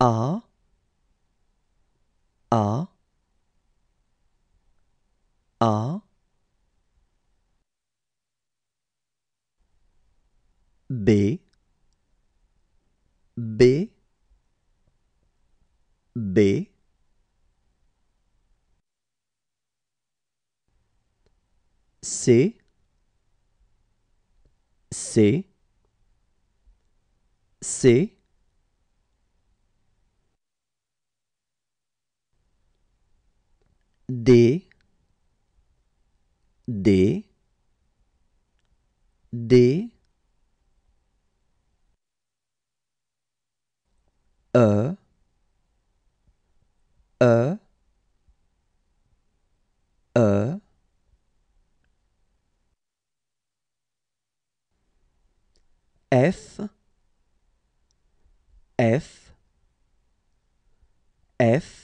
A A A B B B C C C D D D E E E F F F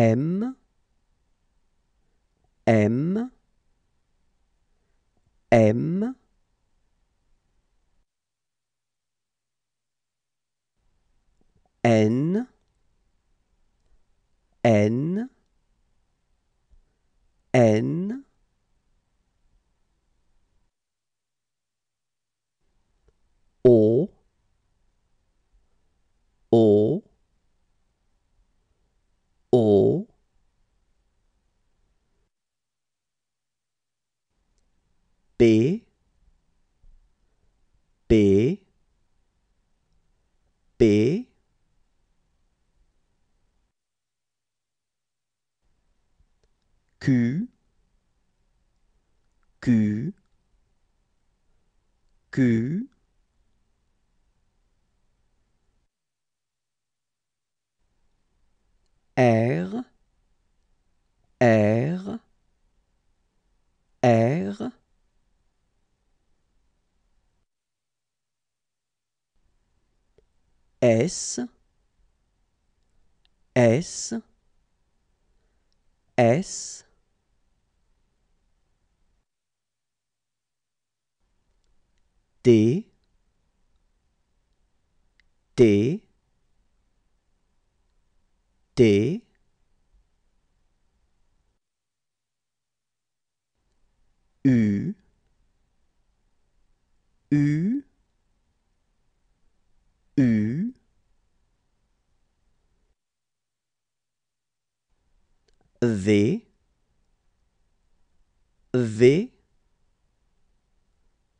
M, M, M, N, N, N, or b b b q q q R R S S S D D D V V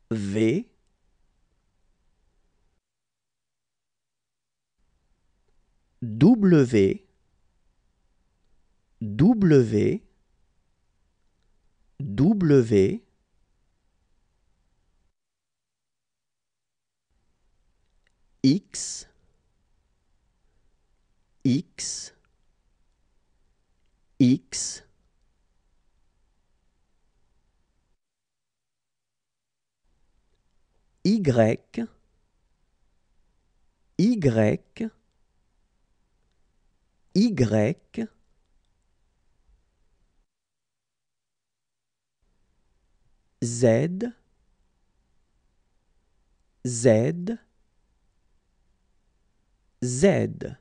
V W W W X X x y y y z z z